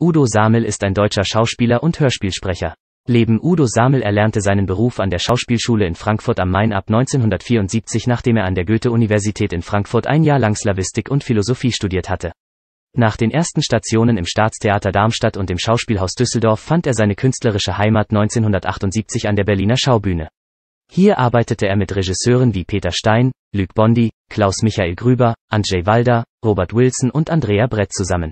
Udo Samel ist ein deutscher Schauspieler und Hörspielsprecher. Leben Udo Samel erlernte seinen Beruf an der Schauspielschule in Frankfurt am Main ab 1974, nachdem er an der Goethe-Universität in Frankfurt ein Jahr lang Slavistik und Philosophie studiert hatte. Nach den ersten Stationen im Staatstheater Darmstadt und im Schauspielhaus Düsseldorf fand er seine künstlerische Heimat 1978 an der Berliner Schaubühne. Hier arbeitete er mit Regisseuren wie Peter Stein, Luc Bondi, Klaus Michael Grüber, Andrzej Walda, Robert Wilson und Andrea Brett zusammen.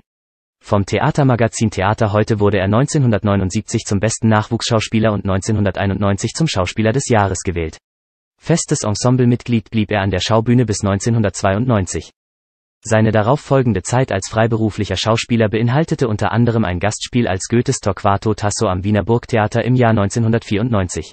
Vom Theatermagazin Theater heute wurde er 1979 zum besten Nachwuchsschauspieler und 1991 zum Schauspieler des Jahres gewählt. Festes Ensemblemitglied blieb er an der Schaubühne bis 1992. Seine darauffolgende Zeit als freiberuflicher Schauspieler beinhaltete unter anderem ein Gastspiel als Goethes Torquato Tasso am Wiener Burgtheater im Jahr 1994.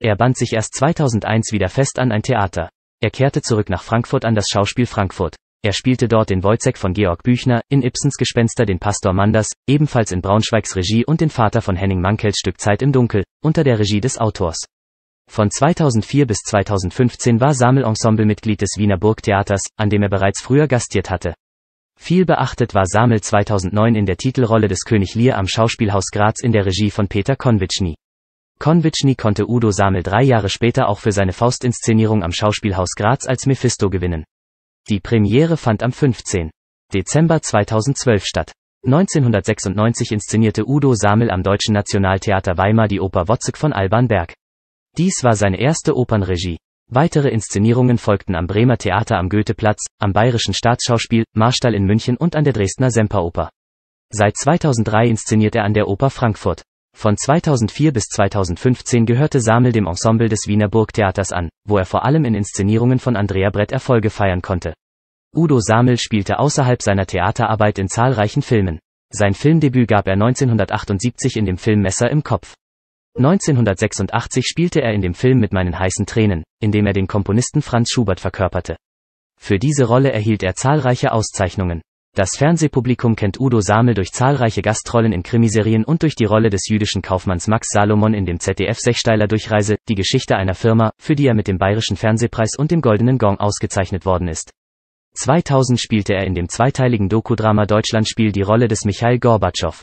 Er band sich erst 2001 wieder fest an ein Theater. Er kehrte zurück nach Frankfurt an das Schauspiel Frankfurt. Er spielte dort den Wojcek von Georg Büchner, in Ibsens Gespenster den Pastor Manders, ebenfalls in Braunschweigs Regie und den Vater von Henning Mankels Stück Zeit im Dunkel, unter der Regie des Autors. Von 2004 bis 2015 war Samel Ensemblemitglied des Wiener Burgtheaters, an dem er bereits früher gastiert hatte. Viel beachtet war Samel 2009 in der Titelrolle des König Lear am Schauspielhaus Graz in der Regie von Peter Konvitschny. Konvitschny konnte Udo Samel drei Jahre später auch für seine Faustinszenierung am Schauspielhaus Graz als Mephisto gewinnen. Die Premiere fand am 15. Dezember 2012 statt. 1996 inszenierte Udo Samel am Deutschen Nationaltheater Weimar die Oper Wotzek von Alban Berg. Dies war seine erste Opernregie. Weitere Inszenierungen folgten am Bremer Theater am Goetheplatz, am Bayerischen Staatsschauspiel, Marstall in München und an der Dresdner Semperoper. Seit 2003 inszeniert er an der Oper Frankfurt. Von 2004 bis 2015 gehörte Samel dem Ensemble des Wiener Burgtheaters an, wo er vor allem in Inszenierungen von Andrea Brett Erfolge feiern konnte. Udo Samel spielte außerhalb seiner Theaterarbeit in zahlreichen Filmen. Sein Filmdebüt gab er 1978 in dem Film Messer im Kopf. 1986 spielte er in dem Film mit meinen heißen Tränen, in dem er den Komponisten Franz Schubert verkörperte. Für diese Rolle erhielt er zahlreiche Auszeichnungen. Das Fernsehpublikum kennt Udo Samel durch zahlreiche Gastrollen in Krimiserien und durch die Rolle des jüdischen Kaufmanns Max Salomon in dem ZDF-Sechsteiler Durchreise, die Geschichte einer Firma, für die er mit dem Bayerischen Fernsehpreis und dem Goldenen Gong ausgezeichnet worden ist. 2000 spielte er in dem zweiteiligen Dokudrama Deutschlandspiel die Rolle des Michail Gorbatschow.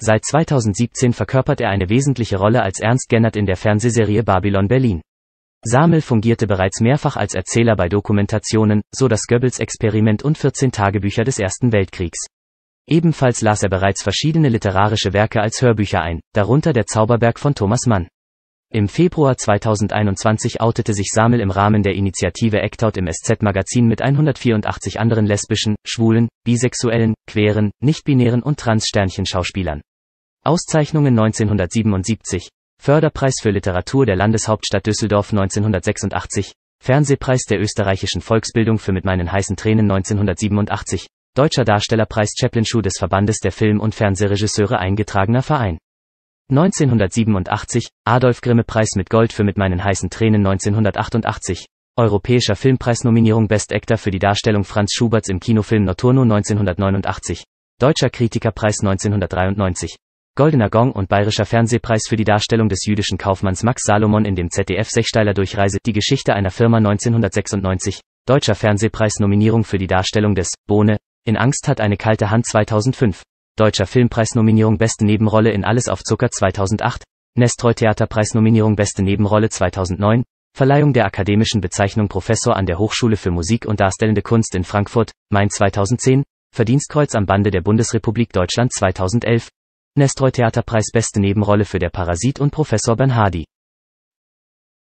Seit 2017 verkörpert er eine wesentliche Rolle als Ernst Gennert in der Fernsehserie Babylon Berlin. Samel fungierte bereits mehrfach als Erzähler bei Dokumentationen, so das Goebbels-Experiment und 14 Tagebücher des Ersten Weltkriegs. Ebenfalls las er bereits verschiedene literarische Werke als Hörbücher ein, darunter Der Zauberberg von Thomas Mann. Im Februar 2021 outete sich Samel im Rahmen der Initiative Act im SZ-Magazin mit 184 anderen lesbischen, schwulen, bisexuellen, queeren, nichtbinären und trans Schauspielern. Auszeichnungen 1977, Förderpreis für Literatur der Landeshauptstadt Düsseldorf 1986, Fernsehpreis der österreichischen Volksbildung für Mit meinen heißen Tränen 1987, Deutscher Darstellerpreis Chaplinschuh des Verbandes der Film- und Fernsehregisseure eingetragener Verein. 1987, Adolf Grimme Preis mit Gold für Mit meinen heißen Tränen 1988, Europäischer Filmpreisnominierung Best Actor für die Darstellung Franz Schuberts im Kinofilm Notturno 1989, Deutscher Kritikerpreis 1993, Goldener Gong und Bayerischer Fernsehpreis für die Darstellung des jüdischen Kaufmanns Max Salomon in dem ZDF-Sechsteiler Durchreise Die Geschichte einer Firma 1996, Deutscher Fernsehpreis Nominierung für die Darstellung des Bohne, in Angst hat eine kalte Hand 2005, Deutscher Filmpreis Nominierung Beste Nebenrolle in Alles auf Zucker 2008, Nestroy Theaterpreis Nominierung Beste Nebenrolle 2009, Verleihung der akademischen Bezeichnung Professor an der Hochschule für Musik und Darstellende Kunst in Frankfurt, Main 2010, Verdienstkreuz am Bande der Bundesrepublik Deutschland 2011, Nestroy Theaterpreis Beste Nebenrolle für Der Parasit und Professor Bernhardi.